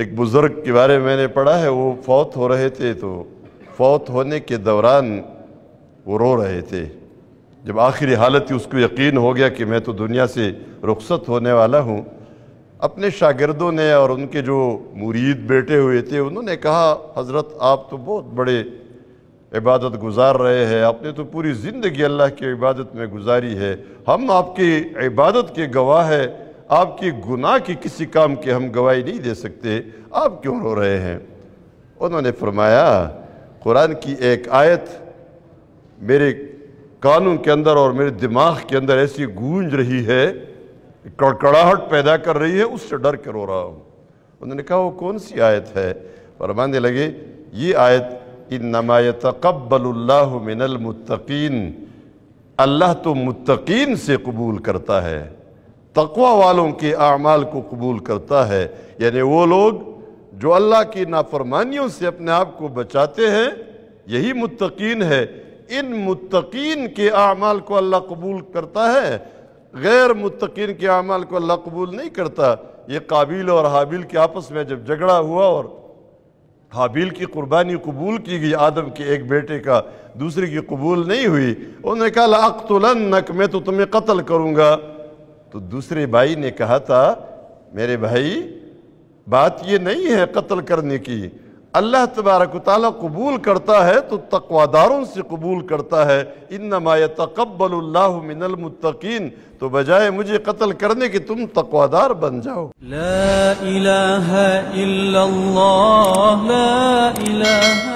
एक बुज़ुर्ग के बारे में मैंने पढ़ा है वो फौत हो रहे थे तो फौत होने के दौरान वो रो रहे थे जब आखिरी हालत थी उसको यकीन हो गया कि मैं तो दुनिया से रुख्सत होने वाला हूँ अपने शागिर्दों ने और उनके जो मुरीद बैठे हुए थे उन्होंने कहा हज़रत आप तो बहुत बड़े इबादत गुजार रहे हैं आपने तो पूरी ज़िंदगी अल्लाह की इबादत में गुजारी है हम आपकी इबादत के गवाह है आपके गुनाह के किसी काम की हम गवाही नहीं दे सकते आप क्यों रो रहे हैं उन्होंने फरमाया कुरान की एक आयत मेरे कानून के अंदर और मेरे दिमाग के अंदर ऐसी गूंज रही है कड़कड़ाहट पैदा कर रही है उससे डर के रो रहा हूँ उन्होंने कहा वो कौन सी आयत है फरमाने लगे ये आयत इन नमायत तकबल्लामिनलमतकीन अल्लाह तो मुतकीन से कबूल करता है तकवा वालों के अमाल को कबूल करता है यानी वो लोग जो अल्लाह की नाफरमानियों से अपने आप को बचाते हैं यही मुतकीन है इन मुतकीन के अमाल को अल्लाह कबूल करता है गैर मुतकीन के अमाल को अल्लाह कबूल नहीं करता ये काबिल और हाबिल के आपस में जब झगड़ा हुआ और हाबिल की कुर्बानी कबूल की गई आदम के एक बेटे का दूसरे की कबूल नहीं हुई उन्होंने कहा अकतुल नक मैं तो तुम्हें कत्ल करूँगा तो दूसरे भाई ने कहा था मेरे भाई बात ये नहीं है कत्ल करने की अल्लाह तबारक ताली कबूल करता है तो तकवादारों से कबूल करता है इन नमाय तकबल्लामिनमतकीन तो बजाय मुझे कत्ल करने के तुम तकवादार बन जाओ ला इलाहा इल्लल्लाह, ला इलाहा